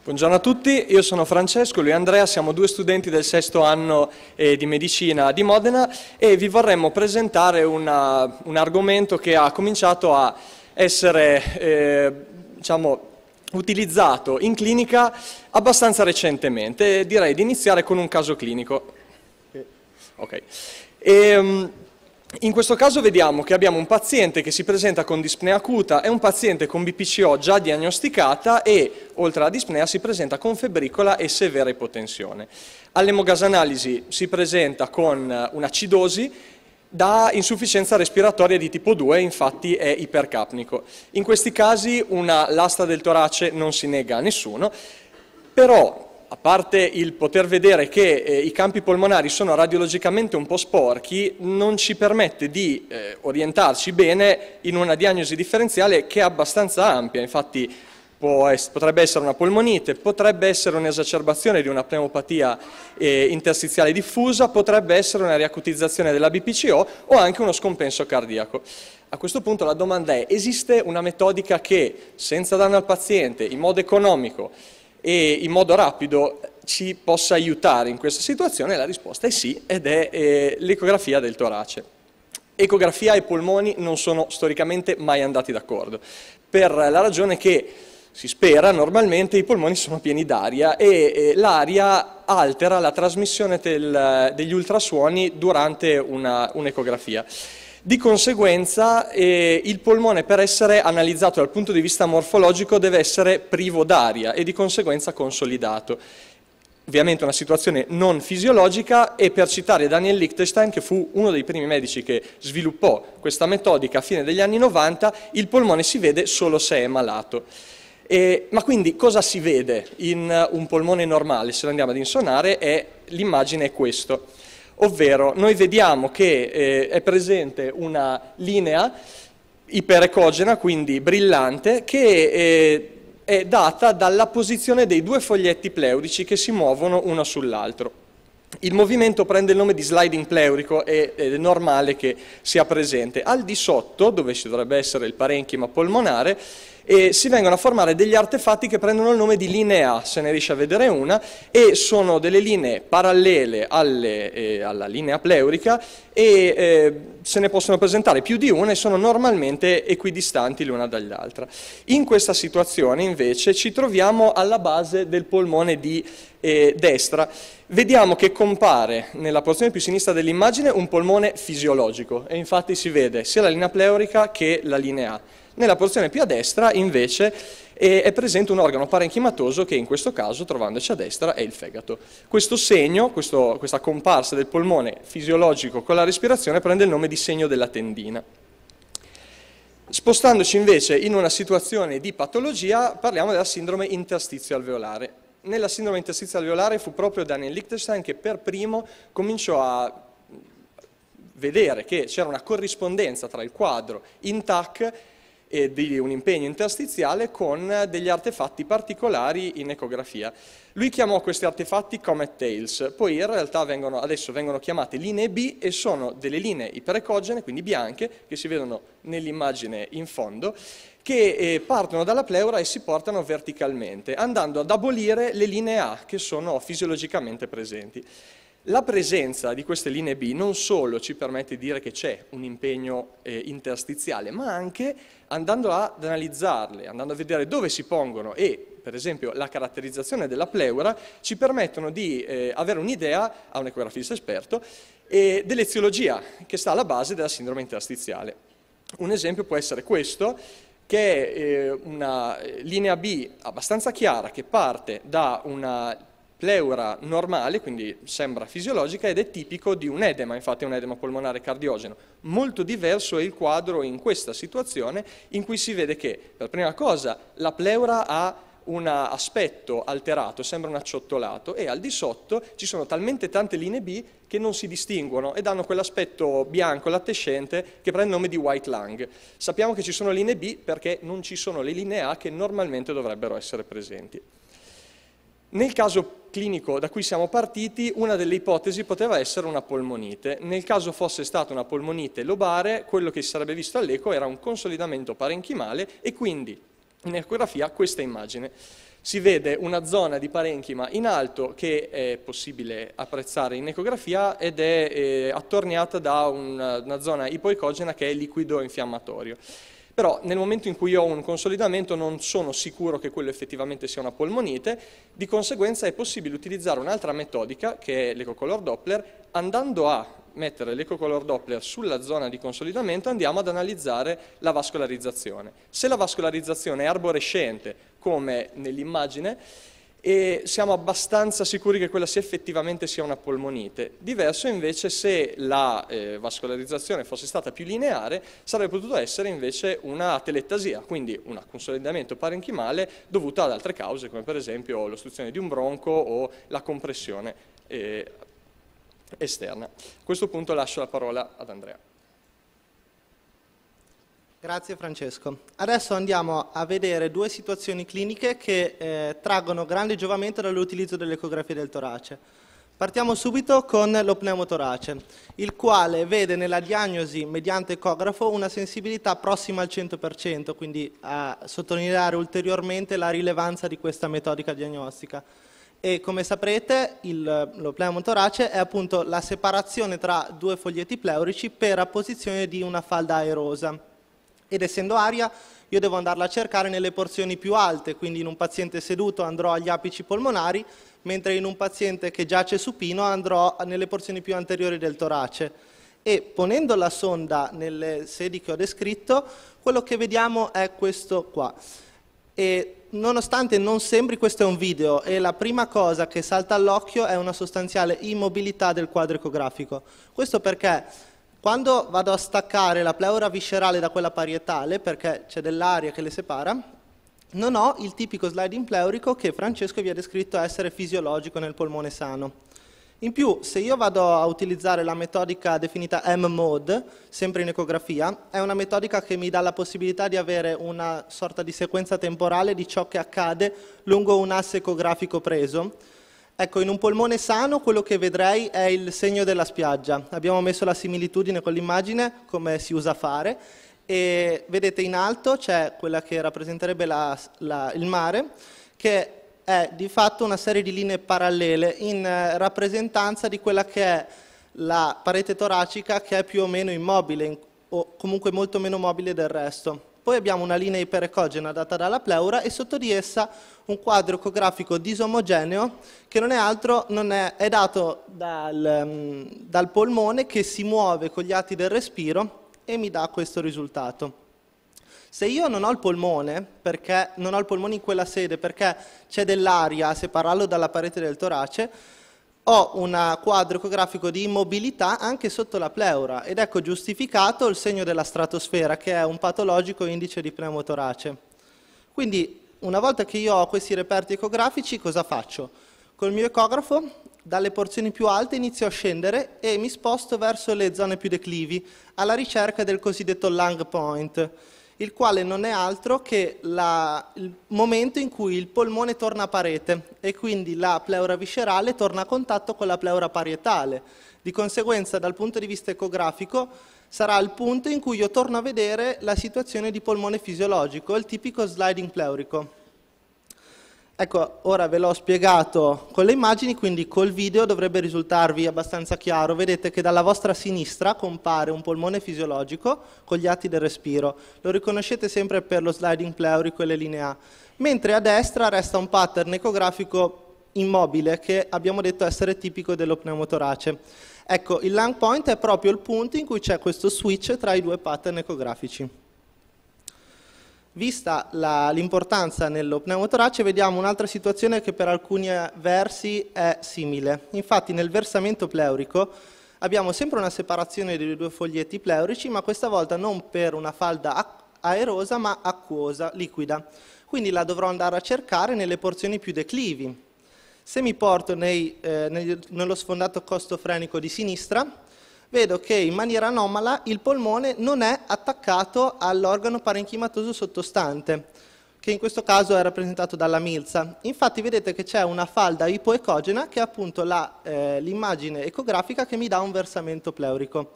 Buongiorno a tutti, io sono Francesco, lui è Andrea, siamo due studenti del sesto anno eh, di medicina di Modena e vi vorremmo presentare una, un argomento che ha cominciato a essere eh, diciamo, utilizzato in clinica abbastanza recentemente, direi di iniziare con un caso clinico. Ok. E, ehm, in questo caso vediamo che abbiamo un paziente che si presenta con dispnea acuta e un paziente con BPCO già diagnosticata e, oltre alla dispnea, si presenta con febbricola e severa ipotensione. All'emogasanalisi si presenta con eh, un'acidosi da insufficienza respiratoria di tipo 2, infatti è ipercapnico. In questi casi una lastra del torace non si nega a nessuno, però a parte il poter vedere che eh, i campi polmonari sono radiologicamente un po' sporchi, non ci permette di eh, orientarci bene in una diagnosi differenziale che è abbastanza ampia, infatti es potrebbe essere una polmonite, potrebbe essere un'esacerbazione di una pneumopatia eh, interstiziale diffusa, potrebbe essere una riacutizzazione della BPCO o anche uno scompenso cardiaco. A questo punto la domanda è, esiste una metodica che, senza danno al paziente, in modo economico, e in modo rapido ci possa aiutare in questa situazione? La risposta è sì ed è eh, l'ecografia del torace. Ecografia e polmoni non sono storicamente mai andati d'accordo, per la ragione che si spera, normalmente i polmoni sono pieni d'aria e, e eh, l'aria altera la trasmissione del, degli ultrasuoni durante un'ecografia. Di conseguenza eh, il polmone per essere analizzato dal punto di vista morfologico deve essere privo d'aria e di conseguenza consolidato. Ovviamente una situazione non fisiologica e per citare Daniel Lichtenstein, che fu uno dei primi medici che sviluppò questa metodica a fine degli anni 90, il polmone si vede solo se è malato. E, eh, ma quindi cosa si vede in un polmone normale? Se lo andiamo ad insonare l'immagine è questa ovvero noi vediamo che eh, è presente una linea iperecogena, quindi brillante, che eh, è data dalla posizione dei due foglietti pleurici che si muovono uno sull'altro. Il movimento prende il nome di sliding pleurico ed è normale che sia presente. Al di sotto, dove ci dovrebbe essere il parenchima polmonare, e si vengono a formare degli artefatti che prendono il nome di linea, se ne riesce a vedere una, e sono delle linee parallele alle, eh, alla linea pleurica e eh, se ne possono presentare più di una e sono normalmente equidistanti l'una dall'altra. In questa situazione invece ci troviamo alla base del polmone di eh, destra, vediamo che compare nella porzione più sinistra dell'immagine un polmone fisiologico e infatti si vede sia la linea pleurica che la linea A. Nella porzione più a destra invece è presente un organo parenchimatoso che in questo caso, trovandoci a destra, è il fegato. Questo segno, questo, questa comparsa del polmone fisiologico con la respirazione prende il nome di segno della tendina. Spostandoci invece in una situazione di patologia, parliamo della sindrome interstizio alveolare. Nella sindrome interstizio alveolare fu proprio Daniel Lichtenstein che per primo cominciò a vedere che c'era una corrispondenza tra il quadro in TAC e di un impegno interstiziale con degli artefatti particolari in ecografia. Lui chiamò questi artefatti Comet Tails, poi in realtà vengono, adesso vengono chiamate linee B e sono delle linee iperecogene, quindi bianche, che si vedono nell'immagine in fondo, che eh, partono dalla pleura e si portano verticalmente, andando ad abolire le linee A che sono fisiologicamente presenti. La presenza di queste linee B non solo ci permette di dire che c'è un impegno eh, interstiziale, ma anche andando ad analizzarle, andando a vedere dove si pongono e per esempio la caratterizzazione della pleura, ci permettono di eh, avere un'idea, a un ecografista esperto, eh, dell'eziologia che sta alla base della sindrome interstiziale. Un esempio può essere questo, che è eh, una eh, linea B abbastanza chiara che parte da una pleura normale, quindi sembra fisiologica, ed è tipico di un edema, infatti è un edema polmonare cardiogeno. Molto diverso è il quadro in questa situazione in cui si vede che, per prima cosa, la pleura ha un aspetto alterato, sembra un acciottolato, e al di sotto ci sono talmente tante linee B che non si distinguono e danno quell'aspetto bianco lattescente che prende il nome di white lung. Sappiamo che ci sono linee B perché non ci sono le linee A che normalmente dovrebbero essere presenti. Nel caso clinico da cui siamo partiti, una delle ipotesi poteva essere una polmonite. Nel caso fosse stata una polmonite lobare, quello che si sarebbe visto all'eco era un consolidamento parenchimale e quindi in ecografia questa immagine. Si vede una zona di parenchima in alto che è possibile apprezzare in ecografia ed è eh, attorniata da una, una zona ipoecogena che è liquido infiammatorio però nel momento in cui ho un consolidamento non sono sicuro che quello effettivamente sia una polmonite, di conseguenza è possibile utilizzare un'altra metodica che è l'ecocolor Doppler, andando a mettere l'ecocolor Doppler sulla zona di consolidamento andiamo ad analizzare la vascolarizzazione. Se la vascolarizzazione è arborescente, come nell'immagine, e siamo abbastanza sicuri che quella sia effettivamente sia una polmonite. Diverso invece se la eh, vascolarizzazione fosse stata più lineare, sarebbe potuto essere invece una telettasia, quindi un consolidamento parenchimale dovuto ad altre cause come per esempio l'ostruzione di un bronco o la compressione eh, esterna. A questo punto lascio la parola ad Andrea. Grazie Francesco. Adesso andiamo a vedere due situazioni cliniche che eh, traggono grande giovamento dall'utilizzo dell'ecografia del torace. Partiamo subito con l'opneumotorace, il quale vede nella diagnosi mediante ecografo una sensibilità prossima al 100%, quindi a sottolineare ulteriormente la rilevanza di questa metodica diagnostica. E come saprete il, lo pneumotorace è appunto la separazione tra due foglietti pleurici per apposizione di una falda aerosa ed essendo aria io devo andarla a cercare nelle porzioni più alte, quindi in un paziente seduto andrò agli apici polmonari, mentre in un paziente che giace supino andrò nelle porzioni più anteriori del torace. E ponendo la sonda nelle sedi che ho descritto, quello che vediamo è questo qua. E nonostante non sembri, questo è un video e la prima cosa che salta all'occhio è una sostanziale immobilità del quadro ecografico. Questo perché quando vado a staccare la pleura viscerale da quella parietale, perché c'è dell'aria che le separa, non ho il tipico sliding pleurico che Francesco vi ha descritto essere fisiologico nel polmone sano. In più, se io vado a utilizzare la metodica definita M-mode, sempre in ecografia, è una metodica che mi dà la possibilità di avere una sorta di sequenza temporale di ciò che accade lungo un asse ecografico preso, Ecco, in un polmone sano quello che vedrei è il segno della spiaggia. Abbiamo messo la similitudine con l'immagine, come si usa fare, e vedete in alto c'è quella che rappresenterebbe la, la, il mare, che è di fatto una serie di linee parallele in eh, rappresentanza di quella che è la parete toracica che è più o meno immobile o comunque molto meno mobile del resto. Poi abbiamo una linea iperecogena data dalla pleura e sotto di essa un quadro ecografico disomogeneo che non è altro, non è, è dato dal, mm, dal polmone che si muove con gli atti del respiro e mi dà questo risultato. Se io non ho il polmone, perché non ho il polmone in quella sede, perché c'è dell'aria a separarlo dalla parete del torace, ho un quadro ecografico di immobilità anche sotto la pleura ed ecco giustificato il segno della stratosfera che è un patologico indice di pneumotorace. Quindi una volta che io ho questi reperti ecografici cosa faccio? Col mio ecografo dalle porzioni più alte inizio a scendere e mi sposto verso le zone più declivi alla ricerca del cosiddetto lung point il quale non è altro che la, il momento in cui il polmone torna a parete e quindi la pleura viscerale torna a contatto con la pleura parietale. Di conseguenza, dal punto di vista ecografico, sarà il punto in cui io torno a vedere la situazione di polmone fisiologico, il tipico sliding pleurico. Ecco, ora ve l'ho spiegato con le immagini, quindi col video dovrebbe risultarvi abbastanza chiaro. Vedete che dalla vostra sinistra compare un polmone fisiologico con gli atti del respiro. Lo riconoscete sempre per lo sliding pleurico e le linee A. Mentre a destra resta un pattern ecografico immobile che abbiamo detto essere tipico dello pneumotorace. Ecco, il lung point è proprio il punto in cui c'è questo switch tra i due pattern ecografici. Vista l'importanza nello pneumotorace, vediamo un'altra situazione che per alcuni eh, versi è simile. Infatti nel versamento pleurico abbiamo sempre una separazione dei due foglietti pleurici, ma questa volta non per una falda aerosa ma acquosa, liquida. Quindi la dovrò andare a cercare nelle porzioni più declivi. Se mi porto nei, eh, nello sfondato costofrenico di sinistra, vedo che in maniera anomala il polmone non è attaccato all'organo parenchimatoso sottostante, che in questo caso è rappresentato dalla milza. Infatti vedete che c'è una falda ipoecogena che è appunto eh, l'immagine eh, ecografica che mi dà un versamento pleurico.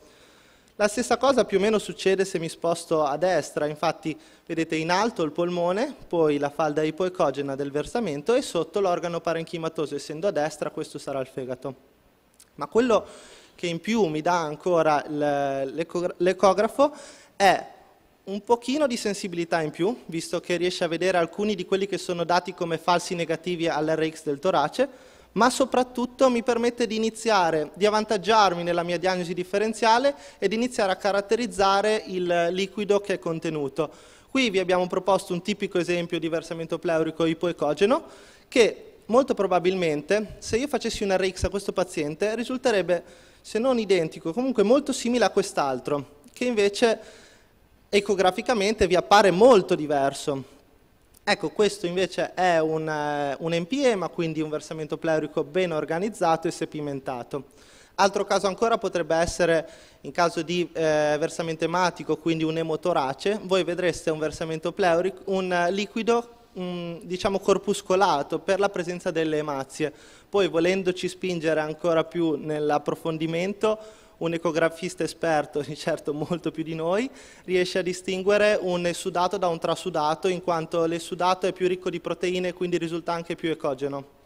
La stessa cosa più o meno succede se mi sposto a destra, infatti vedete in alto il polmone, poi la falda ipoecogena del versamento e sotto l'organo parenchimatoso, essendo a destra questo sarà il fegato. Ma quello che in più mi dà ancora l'ecografo, è un pochino di sensibilità in più, visto che riesce a vedere alcuni di quelli che sono dati come falsi negativi all'RX del torace, ma soprattutto mi permette di iniziare, di avvantaggiarmi nella mia diagnosi differenziale e di iniziare a caratterizzare il liquido che è contenuto. Qui vi abbiamo proposto un tipico esempio di versamento pleurico ipoecogeno che molto probabilmente se io facessi un RX a questo paziente risulterebbe se non identico, comunque molto simile a quest'altro, che invece ecograficamente vi appare molto diverso. Ecco, questo invece è un, eh, un empiema, quindi un versamento pleurico ben organizzato e sepimentato. Altro caso ancora potrebbe essere in caso di eh, versamento ematico, quindi un emotorace, voi vedreste un versamento pleurico, un eh, liquido mh, diciamo corpuscolato per la presenza delle emazie. Poi volendoci spingere ancora più nell'approfondimento, un ecografista esperto, di certo molto più di noi, riesce a distinguere un sudato da un trasudato, in quanto l'essudato è più ricco di proteine e quindi risulta anche più ecogeno.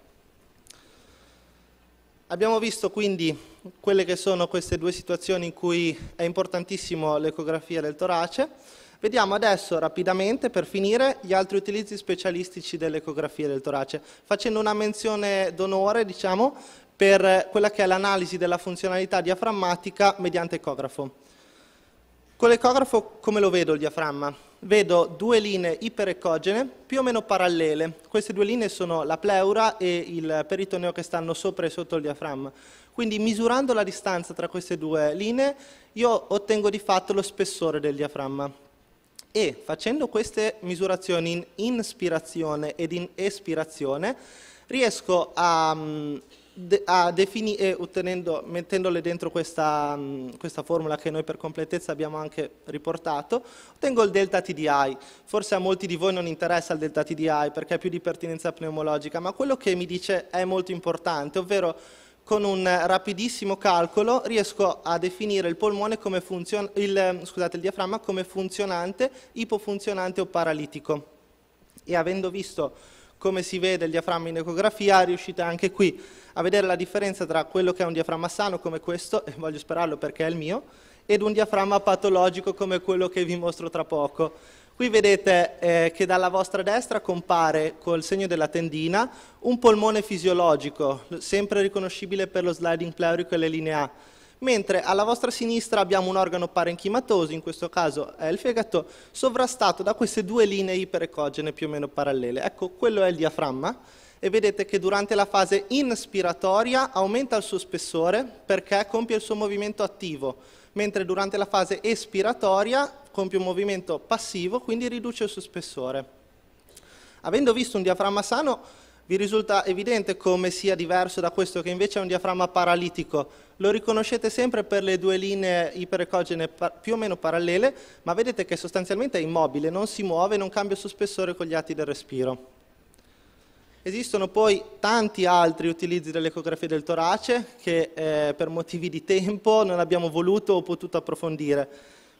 Abbiamo visto quindi quelle che sono queste due situazioni in cui è importantissimo l'ecografia del torace, Vediamo adesso rapidamente, per finire, gli altri utilizzi specialistici dell'ecografia del torace, facendo una menzione d'onore, diciamo, per quella che è l'analisi della funzionalità diaframmatica mediante ecografo. Con l'ecografo come lo vedo il diaframma? Vedo due linee iperecogene più o meno parallele. Queste due linee sono la pleura e il peritoneo che stanno sopra e sotto il diaframma. Quindi misurando la distanza tra queste due linee io ottengo di fatto lo spessore del diaframma e facendo queste misurazioni in inspirazione ed in espirazione riesco a, mm, a definire, mettendole dentro questa, mm, questa, formula che noi per completezza abbiamo anche riportato, ottengo il delta TDI. Forse a molti di voi non interessa il delta TDI perché è più di pertinenza pneumologica, ma quello che mi dice è molto importante, ovvero con un rapidissimo calcolo riesco a definire il polmone come funzion- il, scusate, il diaframma come funzionante, ipofunzionante o paralitico. E avendo visto come si vede il diaframma in ecografia, riuscite anche qui a vedere la differenza tra quello che è un diaframma sano come questo, e voglio sperarlo perché è il mio, ed un diaframma patologico come quello che vi mostro tra poco. Qui vedete eh, che dalla vostra destra compare col segno della tendina un polmone fisiologico, sempre riconoscibile per lo sliding pleurico e le linee A, mentre alla vostra sinistra abbiamo un organo parenchimatoso, in questo caso è il fegato, sovrastato da queste due linee iperecogene più o meno parallele. Ecco, quello è il diaframma e vedete che durante la fase inspiratoria aumenta il suo spessore perché compie il suo movimento attivo mentre durante la fase espiratoria compie un movimento passivo, quindi riduce il suo spessore. Avendo visto un diaframma sano, vi risulta evidente come sia diverso da questo che invece è un diaframma paralitico. Lo riconoscete sempre per le due linee iperecogene più o meno parallele, ma vedete che sostanzialmente è immobile, non si muove, non cambia il suo spessore con gli atti del respiro. Esistono poi tanti altri utilizzi dell'ecografia del torace che eh, per motivi di tempo non abbiamo voluto o potuto approfondire.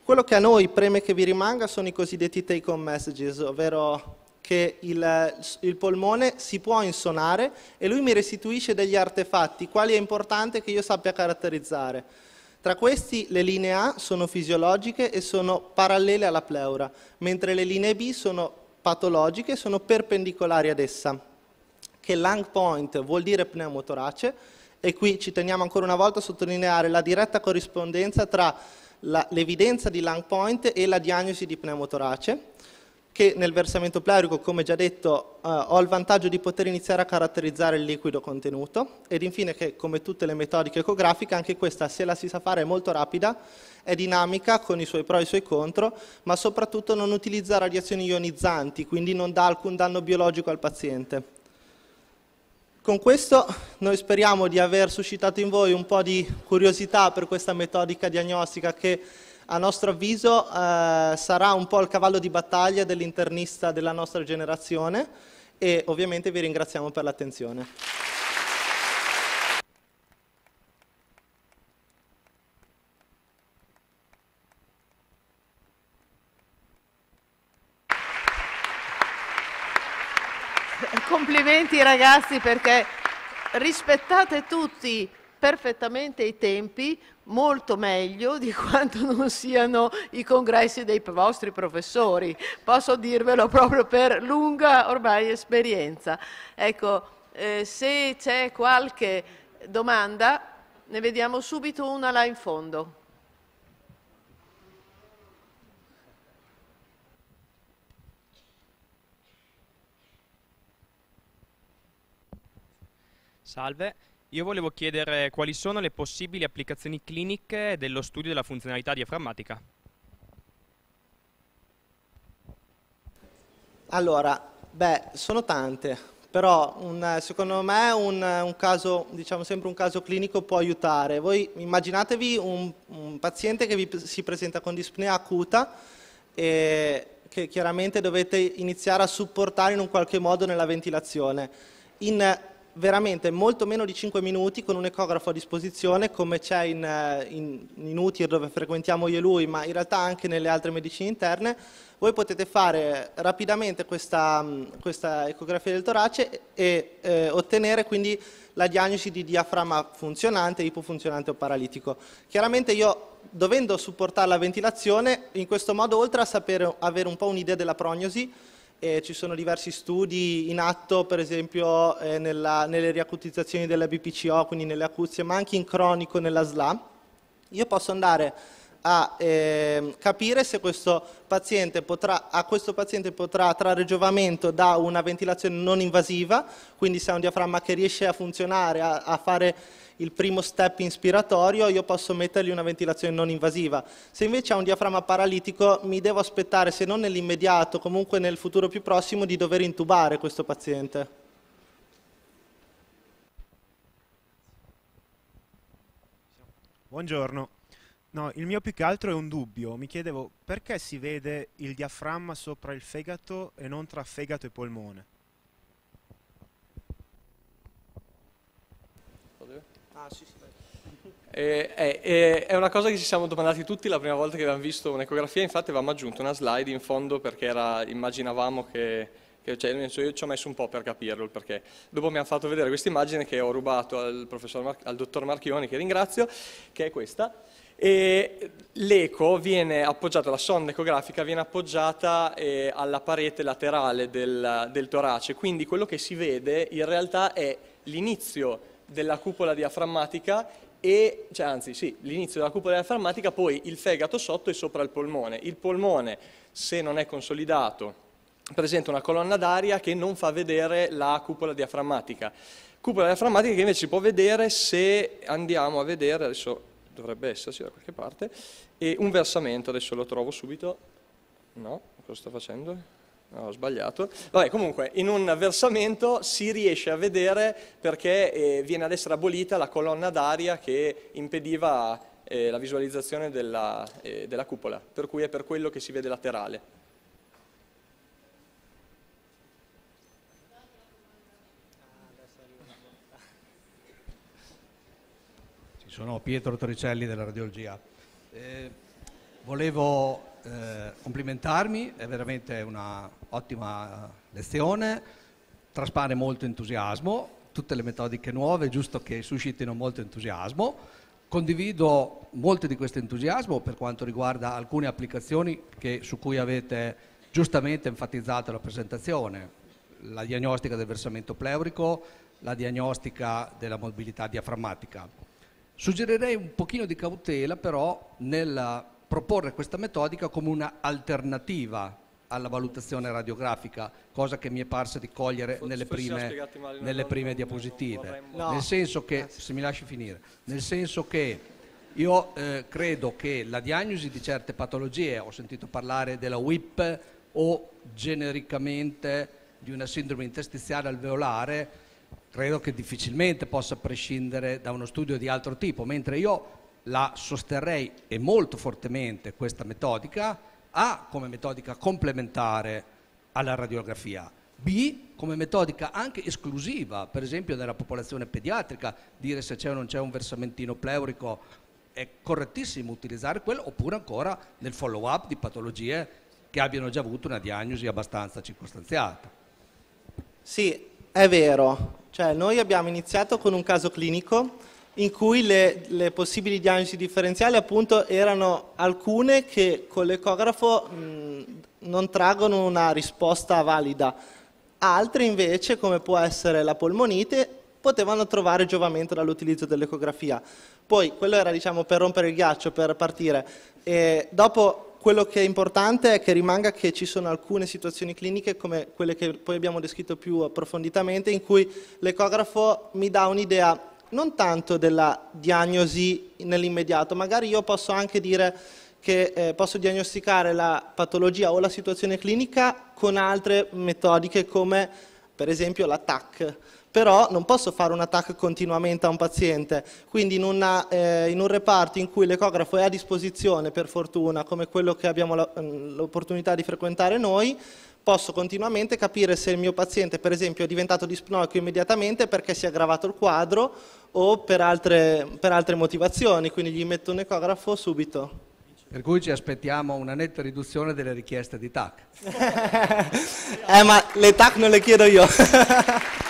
Quello che a noi preme che vi rimanga sono i cosiddetti take home messages, ovvero che il, il, polmone si può insonare e lui mi restituisce degli artefatti, quali è importante che io sappia caratterizzare. Tra questi le linee A sono fisiologiche e sono parallele alla pleura, mentre le linee B sono patologiche e sono perpendicolari ad essa che lung point vuol dire pneumotorace e qui ci teniamo ancora una volta a sottolineare la diretta corrispondenza tra l'evidenza di lung point e la diagnosi di pneumotorace che nel versamento pleurico, come già detto, eh, ho il vantaggio di poter iniziare a caratterizzare il liquido contenuto ed infine che come tutte le metodiche ecografiche anche questa se la si sa fare è molto rapida, è dinamica con i suoi pro e i suoi contro, ma soprattutto non utilizza radiazioni ionizzanti, quindi non dà alcun danno biologico al paziente. Con questo noi speriamo di aver suscitato in voi un po' di curiosità per questa metodica diagnostica che a nostro avviso eh, sarà un po' il cavallo di battaglia dell'internista della nostra generazione e ovviamente vi ringraziamo per l'attenzione. ragazzi perché rispettate tutti perfettamente i tempi, molto meglio di quanto non siano i congressi dei vostri professori. Posso dirvelo proprio per lunga ormai esperienza. Ecco, eh, se c'è qualche domanda, ne vediamo subito una là in fondo. Salve. Io volevo chiedere quali sono le possibili applicazioni cliniche dello studio della funzionalità diaframmatica. Allora, beh, sono tante, però un, secondo me un, un, caso, diciamo sempre un caso clinico può aiutare. Voi immaginatevi un, un paziente che vi si presenta con dispnea acuta e che chiaramente dovete iniziare a supportare in un qualche modo nella ventilazione. In veramente molto meno di 5 minuti con un ecografo a disposizione come c'è in, eh, in, in UTIR dove frequentiamo io e lui ma in realtà anche nelle altre medicine interne voi potete fare rapidamente questa, mm, questa ecografia del torace e eh, ottenere quindi la diagnosi di diaframma funzionante, ipofunzionante o paralitico. Chiaramente io dovendo supportare la ventilazione in questo modo oltre a sapere avere un po' un'idea della prognosi eh, ci sono diversi studi in atto, per esempio eh, nella, nelle riacutizzazioni della BPCO, quindi nelle acuzie, ma anche in cronico nella SLA. Io posso andare a eh, capire se questo paziente potrà, a questo paziente potrà trarre giovamento da una ventilazione non invasiva, quindi se ha un diaframma che riesce a funzionare, a, a fare il primo step inspiratorio, io posso mettergli una ventilazione non invasiva. Se invece ha un diaframma paralitico, mi devo aspettare, se non nell'immediato, comunque nel futuro più prossimo, di dover intubare questo paziente. Buongiorno. No, il mio più che altro è un dubbio. Mi chiedevo perché si vede il diaframma sopra il fegato e non tra fegato e polmone. Ah, sì, sì. Eh, eh, eh, è una cosa che ci siamo domandati tutti la prima volta che abbiamo visto un'ecografia, infatti avevamo aggiunto una slide in fondo perché era, immaginavamo che, che cioè, io ci ho messo un po' per capirlo perché. Dopo mi hanno fatto vedere questa immagine che ho rubato al, Mar al dottor Marchioni, che ringrazio, che è questa. E l'eco viene appoggiata, la sonda ecografica viene appoggiata eh, alla parete laterale del, del torace, quindi quello che si vede in realtà è l'inizio della cupola diaframmatica e, cioè anzi sì, l'inizio della cupola diaframmatica, poi il fegato sotto e sopra il polmone. Il polmone, se non è consolidato, presenta una colonna d'aria che non fa vedere la cupola diaframmatica. Cupola diaframmatica che invece si può vedere se andiamo a vedere, adesso dovrebbe esserci da qualche parte, e un versamento, adesso lo trovo subito, no, cosa sto facendo? No, ho sbagliato. Vabbè, comunque, in un versamento si riesce a vedere perché eh, viene ad essere abolita la colonna d'aria che impediva eh, la visualizzazione della, eh, della cupola, per cui è per quello che si vede laterale. Ci sono Pietro Tricelli della Radiologia. Eh, volevo eh, complimentarmi, è veramente un'ottima lezione, traspare molto entusiasmo, tutte le metodiche nuove, giusto che suscitino molto entusiasmo. Condivido molto di questo entusiasmo per quanto riguarda alcune applicazioni che, su cui avete giustamente enfatizzato la presentazione, la diagnostica del versamento pleurico, la diagnostica della mobilità diaframmatica. Suggerirei un pochino di cautela però nella proporre questa metodica come un'alternativa alla valutazione radiografica, cosa che mi è parsa di cogliere For, nelle, prime, nelle prime, diapositive. No. Nel senso che, se mi lasci finire, nel senso che io eh, credo che la diagnosi di certe patologie, ho sentito parlare della WIP o genericamente di una sindrome interstiziale alveolare, credo che difficilmente possa prescindere da uno studio di altro tipo, mentre io la sosterrei e molto fortemente questa metodica, A come metodica complementare alla radiografia, B come metodica anche esclusiva, per esempio nella popolazione pediatrica, dire se c'è o non c'è un versamentino pleurico è correttissimo utilizzare quello, oppure ancora nel follow up di patologie che abbiano già avuto una diagnosi abbastanza circostanziata. Sì, è vero, cioè, noi abbiamo iniziato con un caso clinico in cui le, le, possibili diagnosi differenziali appunto erano alcune che con l'ecografo mh, non traggono una risposta valida, altre invece come può essere la polmonite potevano trovare giovamento dall'utilizzo dell'ecografia. Poi quello era diciamo per rompere il ghiaccio, per partire. E dopo quello che è importante è che rimanga che ci sono alcune situazioni cliniche come quelle che poi abbiamo descritto più approfonditamente in cui l'ecografo mi dà un'idea non tanto della diagnosi nell'immediato, magari io posso anche dire che eh, posso diagnosticare la patologia o la situazione clinica con altre metodiche come per esempio la però non posso fare un attacco continuamente a un paziente, quindi in, una, eh, in un reparto in cui l'ecografo è a disposizione per fortuna, come quello che abbiamo mm, l'opportunità di frequentare noi, posso continuamente capire se il mio paziente per esempio è diventato dispnoico immediatamente perché si è aggravato il quadro o per altre, per altre motivazioni, quindi gli metto un ecografo subito. Per cui ci aspettiamo una netta riduzione delle richieste di TAC. eh ma le TAC non le chiedo io.